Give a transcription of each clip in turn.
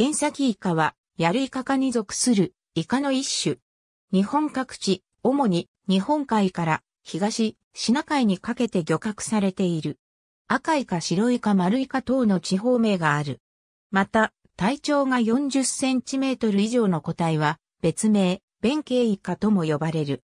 ケンサキイカは、ヤルイカ科に属するイカの一種。日本各地、主に日本海から東、シナ海にかけて漁獲されている。赤イカ、白イカ、丸イカ等の地方名がある。また、体長が40センチメートル以上の個体は、別名、弁慶イカとも呼ばれる。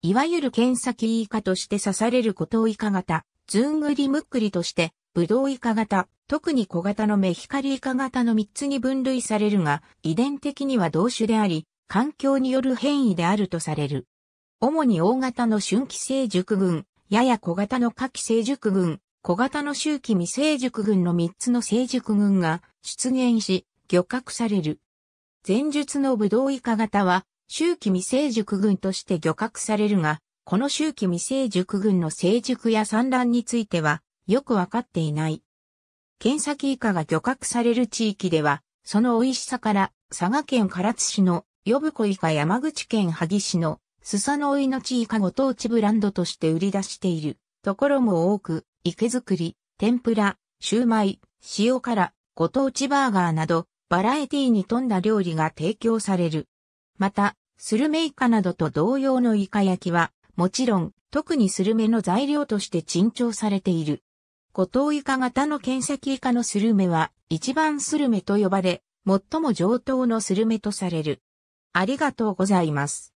いわゆる剣先イカとして刺されることイカ型、ずんぐりむっくりとして、ぶどうイカ型、特に小型のメヒカリイカ型の3つに分類されるが、遺伝的には同種であり、環境による変異であるとされる。主に大型の春季成熟群、やや小型の夏季成熟群、小型の周期未成熟群の3つの成熟群が出現し、漁獲される。前述のブドウイカ型は、周期未成熟群として漁獲されるが、この周期未成熟群の成熟や産卵については、よくわかっていない。剣先イカが漁獲される地域では、その美味しさから、佐賀県唐津市の呼子イカ山口県萩市のスサノオイノチイカご当地ブランドとして売り出しているところも多く、池作り、天ぷら、シューマイ、塩辛、ご当地バーガーなど、バラエティに富んだ料理が提供される。また、スルメイカなどと同様のイカ焼きは、もちろん、特にスルメの材料として珍重されている。五藤イカ型の剣先イカのスルメは一番スルメと呼ばれ、最も上等のスルメとされる。ありがとうございます。